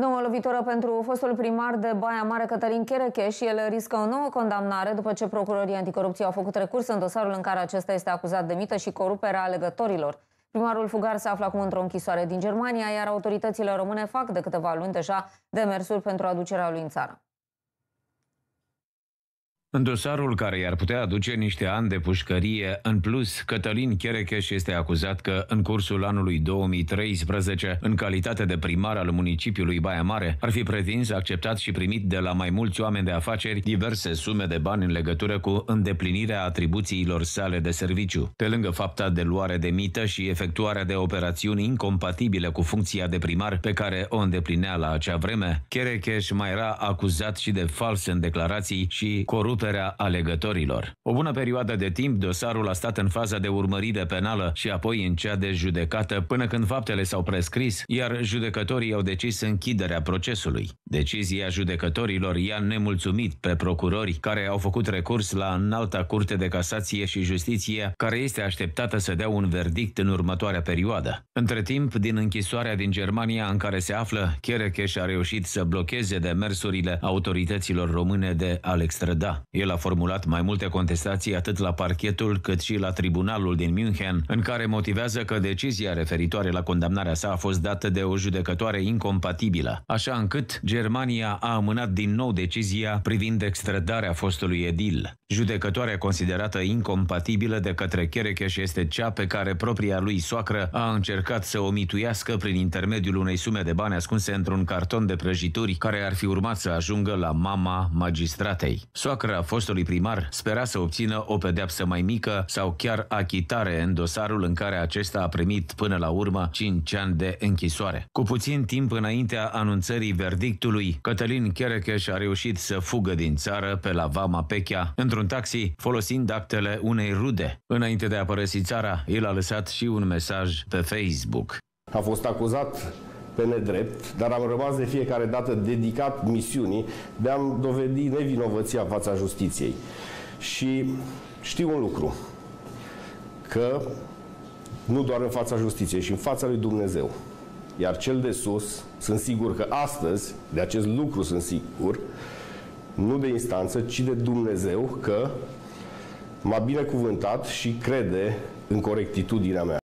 Nouă lovitură pentru fostul primar de Baia Mare, Cătălin Cherecheș, el riscă o nouă condamnare după ce procurorii anticorupție au făcut recurs în dosarul în care acesta este acuzat de mită și corupere a alegătorilor. Primarul fugar se află acum într-o închisoare din Germania, iar autoritățile române fac de câteva luni deja demersuri pentru aducerea lui în țară. În dosarul care i-ar putea aduce niște ani de pușcărie, în plus, Cătălin Cherecheș este acuzat că, în cursul anului 2013, în calitate de primar al municipiului Baia Mare, ar fi pretins, acceptat și primit de la mai mulți oameni de afaceri diverse sume de bani în legătură cu îndeplinirea atribuțiilor sale de serviciu. Pe lângă fapta de luare de mită și efectuarea de operațiuni incompatibile cu funcția de primar pe care o îndeplinea la acea vreme, Cherecheș mai era acuzat și de fals în declarații și corupție puterea alegătorilor. O bună perioadă de timp, dosarul a stat în faza de urmărire penală și apoi în cea de judecată până când faptele s-au prescris, iar judecătorii au decis închiderea procesului. Decizia judecătorilor i-a nemulțumit pe procurori care au făcut recurs la înalta curte de casație și justiție, care este așteptată să dea un verdict în următoarea perioadă. Între timp, din închisoarea din Germania în care se află, Cherecheș a reușit să blocheze demersurile autorităților române de a-l extrăda. El a formulat mai multe contestații atât la parchetul cât și la tribunalul din München, în care motivează că decizia referitoare la condamnarea sa a fost dată de o judecătoare incompatibilă, așa încât Germania a amânat din nou decizia privind extradarea fostului edil. Judecătoarea considerată incompatibilă de către Cherecheș este cea pe care propria lui soacră a încercat să o mituiască prin intermediul unei sume de bani ascunse într-un carton de prăjituri care ar fi urmat să ajungă la mama magistratei. Soacra fostului primar spera să obțină o pedeapsă mai mică sau chiar achitare în dosarul în care acesta a primit până la urmă 5 ani de închisoare. Cu puțin timp înaintea anunțării verdictului, Cătălin Cherecheș a reușit să fugă din țară pe la Vama Pechea într-un taxi folosind actele unei rude. Înainte de a părăsi țara, el a lăsat și un mesaj pe Facebook. A fost acuzat pe nedrept, dar am rămas de fiecare dată dedicat misiunii de a-mi dovedi nevinovăția fața justiției. Și știu un lucru, că nu doar în fața justiției, și în fața lui Dumnezeu. Iar cel de sus, sunt sigur că astăzi, de acest lucru sunt sigur, nu de instanță, ci de Dumnezeu, că m-a binecuvântat și crede în corectitudinea mea.